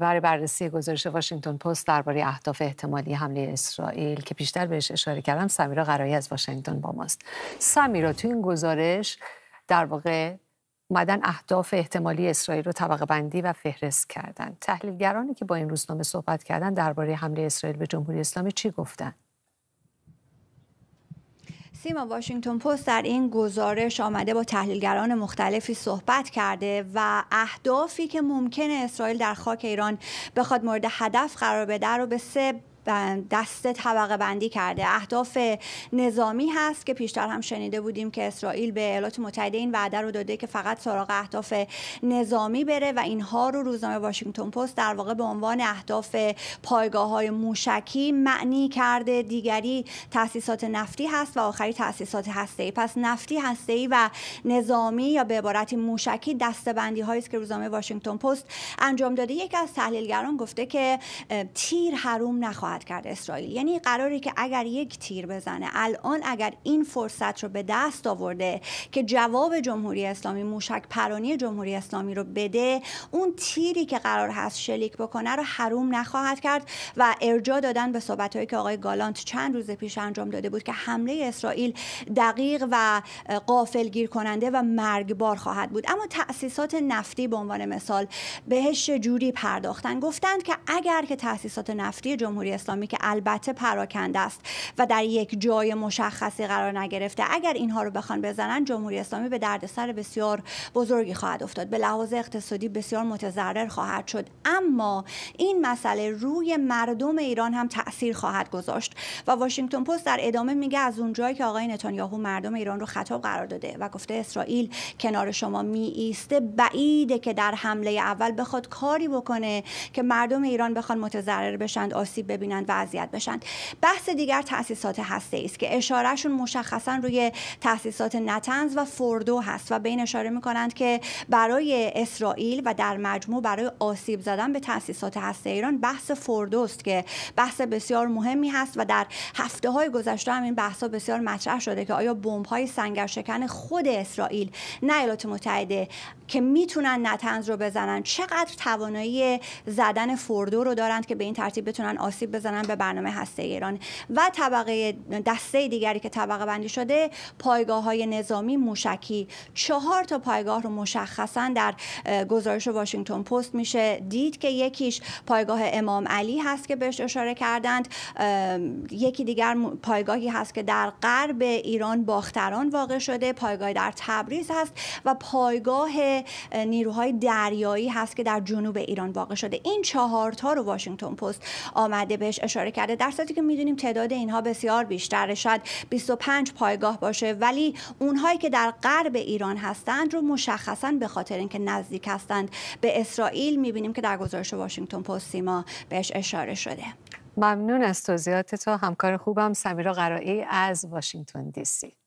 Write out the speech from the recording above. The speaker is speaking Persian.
برای بررسی گزارش واشنگتن پست درباره اهداف احتمالی حمله اسرائیل که بیشتر بهش اشاره کردم سمیرا قرایی از واشنگتن با ماست سمیرا تو این گزارش در واقع مدن اهداف احتمالی اسرائیل رو طبقه بندی و فهرست کردن تحلیلگرانی که با این روزنامه صحبت کردن درباره حمله اسرائیل به جمهوری اسلامی چی گفتن سیما واشنگتن پست در این گزارش آمده با تحلیلگران مختلفی صحبت کرده و اهدافی که ممکن اسرائیل در خاک ایران بخواد مورد هدف قرار بده رو به سه دست طبقه بندی کرده اهداف نظامی هست که پیشتر هم شنیده بودیم که اسرائیل به ایالات متحده این وعده رو داده که فقط سراغ اهداف نظامی بره و اینها رو روزنامه واشنگتن پست در واقع به عنوان اهداف پایگاه های موشکی معنی کرده دیگری تاسیسات نفتی هست و آخری تاسیسات هسته‌ای پس نفتی هسته‌ای و نظامی یا به عبارت موشکی دستبندی هایی است که روزنامه واشنگتن پست انجام داده یکی از تحلیلگران گفته که تیر حروم نخواهد خواهد کرد اسرائیل یعنی قراری که اگر یک تیر بزنه الان اگر این فرصت رو به دست آورده که جواب جمهوری اسلامی موشک پرانی جمهوری اسلامی رو بده اون تیری که قرار هست شلیک بکنه رو حروم نخواهد کرد و ارجا دادن به صحبتهایی که آقای گالانت چند روز پیش انجام داده بود که حمله اسرائیل دقیق و قافل گیر کننده و مرگبار خواهد بود اما تاسیسات نفتی به عنوان مثال بهش جوری پرداختن گفتند که اگر که تاسیسات نفتی جمهوری اسلامی که البته پراکنده است و در یک جای مشخصی قرار نگرفته اگر اینها رو بخوان بزنن جمهوری اسلامی به دردسر بسیار بزرگی خواهد افتاد به لحاظ اقتصادی بسیار متضرر خواهد شد اما این مسئله روی مردم ایران هم تاثیر خواهد گذاشت و واشنگتن پست در ادامه میگه از اونجایی که آقای نتانیاهو مردم ایران رو خطاب قرار داده و گفته اسرائیل کنار شما می ایسته بعیده که در حمله اول بخواد کاری بکنه که مردم ایران بخوان متضرر بشند آسیب ببینند ببینند و بشن بحث دیگر تاسیسات هسته است که اشارهشون مشخصا روی تاسیسات نتنز و فردو هست و به این اشاره میکنند که برای اسرائیل و در مجموع برای آسیب زدن به تاسیسات هسته ایران بحث است که بحث بسیار مهمی هست و در هفته های گذشته هم این بحث ها بسیار مطرح شده که آیا بمب های شکن خود اسرائیل نه ایالات متحده که میتونن نتنز رو بزنن چقدر توانایی زدن فوردو رو دارند که به این ترتیب بتونن آسیب بزنن به برنامه هسته ایران و طبقه دسته دیگری که طبقه بندی شده پایگاه های نظامی موشکی چهار تا پایگاه رو مشخصا در گزارش واشنگتن پست میشه دید که یکیش پایگاه امام علی هست که بهش اشاره کردند یکی دیگر پایگاهی هست که در غرب ایران باختران واقع شده پایگاه در تبریز هست و پایگاه نیروهای دریایی هست که در جنوب ایران واقع شده این چهار تا رو واشنگتن پست آمده بهش اشاره کرده در صورتی که میدونیم تعداد اینها بسیار بیشتر شاید 25 پایگاه باشه ولی اونهایی که در غرب ایران هستند رو مشخصا به خاطر اینکه نزدیک هستند به اسرائیل میبینیم که در گزارش واشنگتن پست سیما بهش اشاره شده ممنون از توضیحات تو همکار خوبم سمیرا قرائی از واشنگتن دی سی